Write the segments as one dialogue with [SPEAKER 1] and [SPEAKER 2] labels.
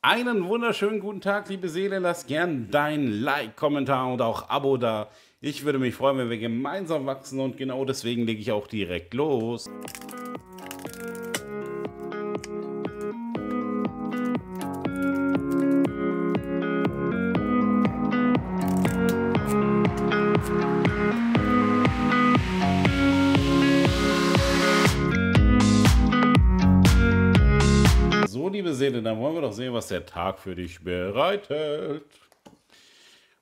[SPEAKER 1] Einen wunderschönen guten Tag, liebe Seele. Lass gern dein Like, Kommentar und auch Abo da. Ich würde mich freuen, wenn wir gemeinsam wachsen und genau deswegen lege ich auch direkt los. denn dann wollen wir doch sehen, was der Tag für dich bereithält.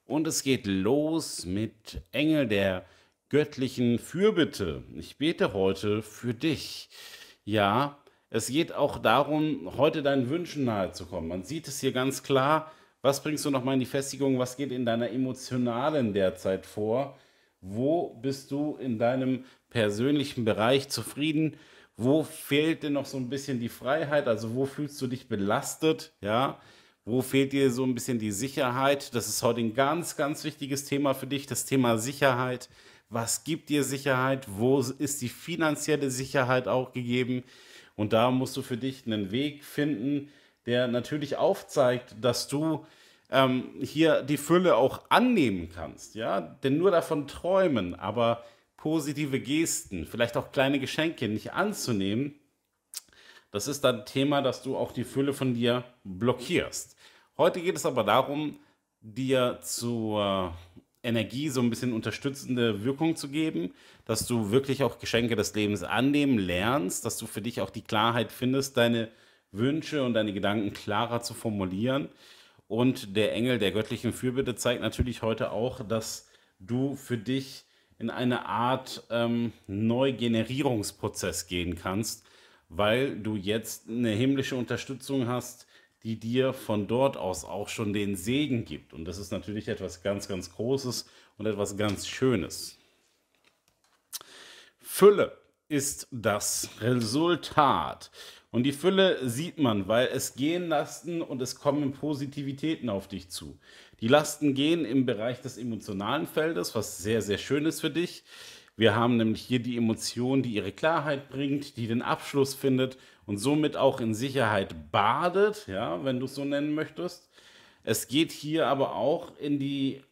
[SPEAKER 1] Und es geht los mit Engel der göttlichen Fürbitte. Ich bete heute für dich. Ja, es geht auch darum, heute deinen Wünschen nahezukommen. Man sieht es hier ganz klar. Was bringst du nochmal in die Festigung? Was geht in deiner emotionalen derzeit vor? Wo bist du in deinem persönlichen Bereich zufrieden? wo fehlt dir noch so ein bisschen die Freiheit? Also wo fühlst du dich belastet? Ja, wo fehlt dir so ein bisschen die Sicherheit? Das ist heute ein ganz, ganz wichtiges Thema für dich, das Thema Sicherheit. Was gibt dir Sicherheit? Wo ist die finanzielle Sicherheit auch gegeben? Und da musst du für dich einen Weg finden, der natürlich aufzeigt, dass du ähm, hier die Fülle auch annehmen kannst. Ja, denn nur davon träumen, aber positive Gesten, vielleicht auch kleine Geschenke nicht anzunehmen, das ist dann Thema, dass du auch die Fülle von dir blockierst. Heute geht es aber darum, dir zur Energie so ein bisschen unterstützende Wirkung zu geben, dass du wirklich auch Geschenke des Lebens annehmen lernst, dass du für dich auch die Klarheit findest, deine Wünsche und deine Gedanken klarer zu formulieren. Und der Engel der göttlichen Fürbitte zeigt natürlich heute auch, dass du für dich in eine Art ähm, Neugenerierungsprozess gehen kannst, weil du jetzt eine himmlische Unterstützung hast, die dir von dort aus auch schon den Segen gibt. Und das ist natürlich etwas ganz, ganz Großes und etwas ganz Schönes. Fülle ist das Resultat. Und die Fülle sieht man, weil es gehen Lasten und es kommen Positivitäten auf dich zu. Die Lasten gehen im Bereich des emotionalen Feldes, was sehr, sehr schön ist für dich. Wir haben nämlich hier die Emotion, die ihre Klarheit bringt, die den Abschluss findet und somit auch in Sicherheit badet, ja, wenn du es so nennen möchtest. Es geht hier aber auch in die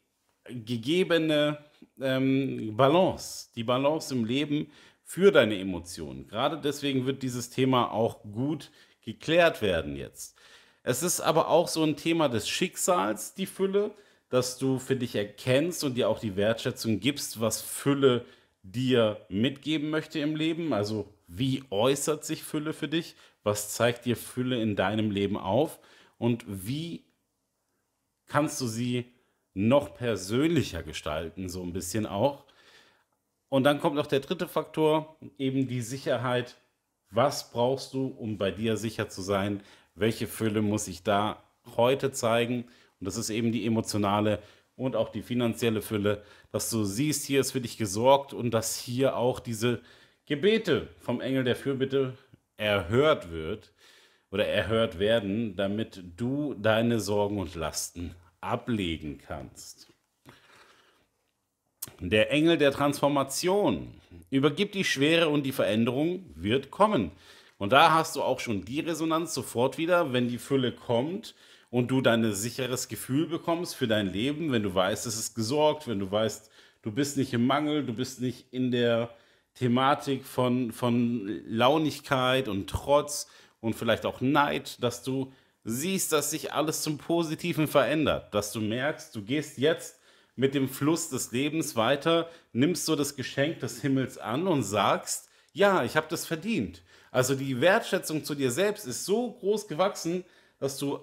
[SPEAKER 1] gegebene ähm, Balance, die Balance im Leben, für deine Emotionen. Gerade deswegen wird dieses Thema auch gut geklärt werden jetzt. Es ist aber auch so ein Thema des Schicksals, die Fülle, dass du für dich erkennst und dir auch die Wertschätzung gibst, was Fülle dir mitgeben möchte im Leben. Also wie äußert sich Fülle für dich? Was zeigt dir Fülle in deinem Leben auf? Und wie kannst du sie noch persönlicher gestalten, so ein bisschen auch, und dann kommt noch der dritte Faktor, eben die Sicherheit. Was brauchst du, um bei dir sicher zu sein? Welche Fülle muss ich da heute zeigen? Und das ist eben die emotionale und auch die finanzielle Fülle, dass du siehst, hier ist für dich gesorgt und dass hier auch diese Gebete vom Engel der Fürbitte erhört wird oder erhört werden, damit du deine Sorgen und Lasten ablegen kannst. Der Engel der Transformation übergibt die Schwere und die Veränderung wird kommen. Und da hast du auch schon die Resonanz sofort wieder, wenn die Fülle kommt und du dein sicheres Gefühl bekommst für dein Leben, wenn du weißt, es ist gesorgt, wenn du weißt, du bist nicht im Mangel, du bist nicht in der Thematik von, von Launigkeit und Trotz und vielleicht auch Neid, dass du siehst, dass sich alles zum Positiven verändert, dass du merkst, du gehst jetzt mit dem Fluss des Lebens weiter, nimmst du das Geschenk des Himmels an und sagst, ja, ich habe das verdient. Also die Wertschätzung zu dir selbst ist so groß gewachsen, dass du,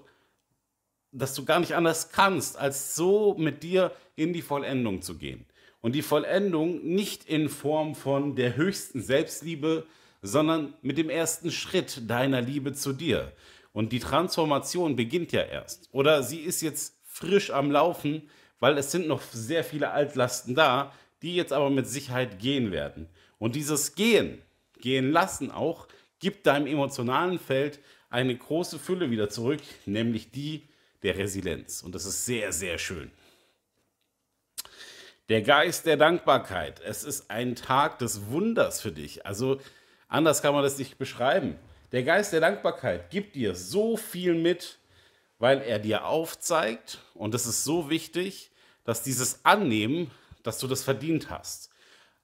[SPEAKER 1] dass du gar nicht anders kannst, als so mit dir in die Vollendung zu gehen. Und die Vollendung nicht in Form von der höchsten Selbstliebe, sondern mit dem ersten Schritt deiner Liebe zu dir. Und die Transformation beginnt ja erst. Oder sie ist jetzt frisch am Laufen, weil es sind noch sehr viele Altlasten da, die jetzt aber mit Sicherheit gehen werden. Und dieses Gehen, gehen lassen auch, gibt deinem emotionalen Feld eine große Fülle wieder zurück, nämlich die der Resilienz. Und das ist sehr, sehr schön. Der Geist der Dankbarkeit. Es ist ein Tag des Wunders für dich. Also anders kann man das nicht beschreiben. Der Geist der Dankbarkeit gibt dir so viel mit, weil er dir aufzeigt, und das ist so wichtig, dass dieses Annehmen, dass du das verdient hast.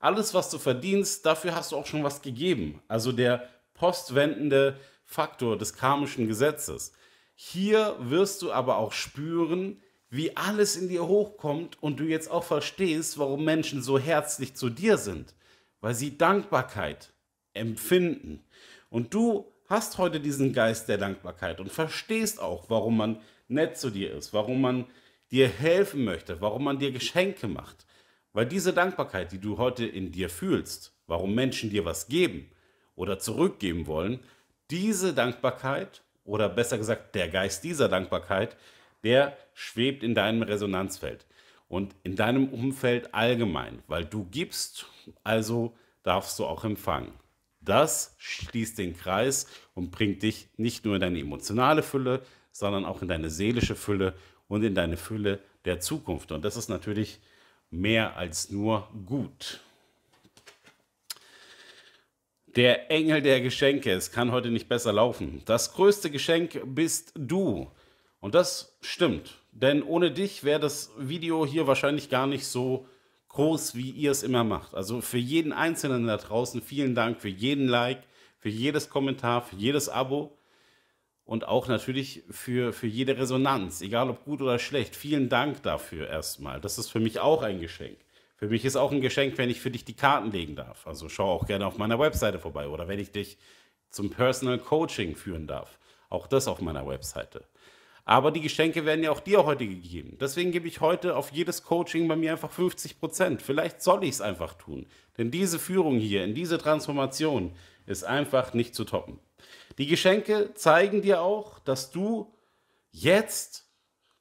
[SPEAKER 1] Alles, was du verdienst, dafür hast du auch schon was gegeben. Also der postwendende Faktor des karmischen Gesetzes. Hier wirst du aber auch spüren, wie alles in dir hochkommt und du jetzt auch verstehst, warum Menschen so herzlich zu dir sind, weil sie Dankbarkeit empfinden. Und du hast heute diesen Geist der Dankbarkeit und verstehst auch, warum man nett zu dir ist, warum man dir helfen möchte, warum man dir Geschenke macht. Weil diese Dankbarkeit, die du heute in dir fühlst, warum Menschen dir was geben oder zurückgeben wollen, diese Dankbarkeit oder besser gesagt der Geist dieser Dankbarkeit, der schwebt in deinem Resonanzfeld und in deinem Umfeld allgemein, weil du gibst, also darfst du auch empfangen. Das schließt den Kreis und bringt dich nicht nur in deine emotionale Fülle, sondern auch in deine seelische Fülle und in deine Fülle der Zukunft. Und das ist natürlich mehr als nur gut. Der Engel der Geschenke, es kann heute nicht besser laufen. Das größte Geschenk bist du. Und das stimmt, denn ohne dich wäre das Video hier wahrscheinlich gar nicht so groß, wie ihr es immer macht. Also für jeden Einzelnen da draußen vielen Dank für jeden Like, für jedes Kommentar, für jedes Abo und auch natürlich für, für jede Resonanz, egal ob gut oder schlecht. Vielen Dank dafür erstmal. Das ist für mich auch ein Geschenk. Für mich ist auch ein Geschenk, wenn ich für dich die Karten legen darf. Also schau auch gerne auf meiner Webseite vorbei oder wenn ich dich zum Personal Coaching führen darf. Auch das auf meiner Webseite. Aber die Geschenke werden ja auch dir heute gegeben. Deswegen gebe ich heute auf jedes Coaching bei mir einfach 50 Prozent. Vielleicht soll ich es einfach tun. Denn diese Führung hier in diese Transformation ist einfach nicht zu toppen. Die Geschenke zeigen dir auch, dass du jetzt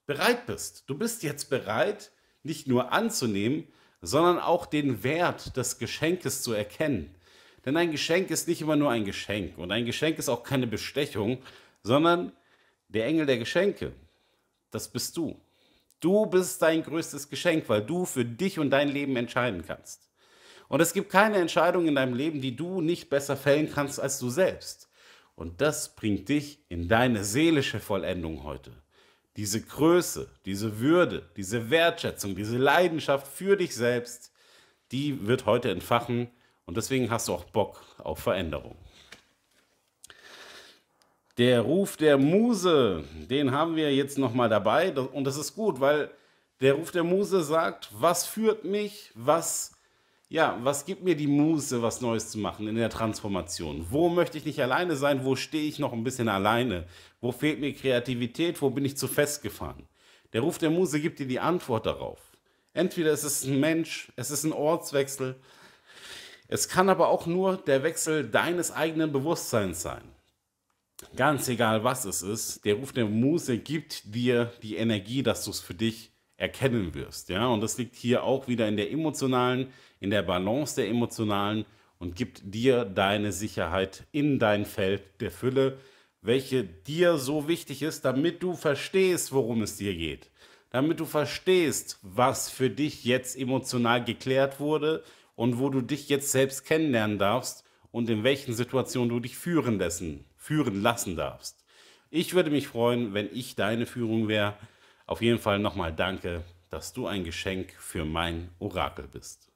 [SPEAKER 1] bereit bist. Du bist jetzt bereit, nicht nur anzunehmen, sondern auch den Wert des Geschenkes zu erkennen. Denn ein Geschenk ist nicht immer nur ein Geschenk und ein Geschenk ist auch keine Bestechung, sondern der Engel der Geschenke, das bist du. Du bist dein größtes Geschenk, weil du für dich und dein Leben entscheiden kannst. Und es gibt keine Entscheidung in deinem Leben, die du nicht besser fällen kannst als du selbst. Und das bringt dich in deine seelische Vollendung heute. Diese Größe, diese Würde, diese Wertschätzung, diese Leidenschaft für dich selbst, die wird heute entfachen und deswegen hast du auch Bock auf Veränderung. Der Ruf der Muse, den haben wir jetzt nochmal dabei und das ist gut, weil der Ruf der Muse sagt, was führt mich, was ja, was gibt mir die Muße, was Neues zu machen in der Transformation? Wo möchte ich nicht alleine sein? Wo stehe ich noch ein bisschen alleine? Wo fehlt mir Kreativität? Wo bin ich zu festgefahren? Der Ruf der Muse gibt dir die Antwort darauf. Entweder es ist ein Mensch, es ist ein Ortswechsel. Es kann aber auch nur der Wechsel deines eigenen Bewusstseins sein. Ganz egal, was es ist, der Ruf der Muse gibt dir die Energie, dass du es für dich erkennen wirst. Ja? Und das liegt hier auch wieder in der emotionalen, in der Balance der emotionalen und gibt dir deine Sicherheit in dein Feld der Fülle, welche dir so wichtig ist, damit du verstehst, worum es dir geht. Damit du verstehst, was für dich jetzt emotional geklärt wurde und wo du dich jetzt selbst kennenlernen darfst und in welchen Situationen du dich führen lassen, führen lassen darfst. Ich würde mich freuen, wenn ich deine Führung wäre auf jeden Fall nochmal danke, dass du ein Geschenk für mein Orakel bist.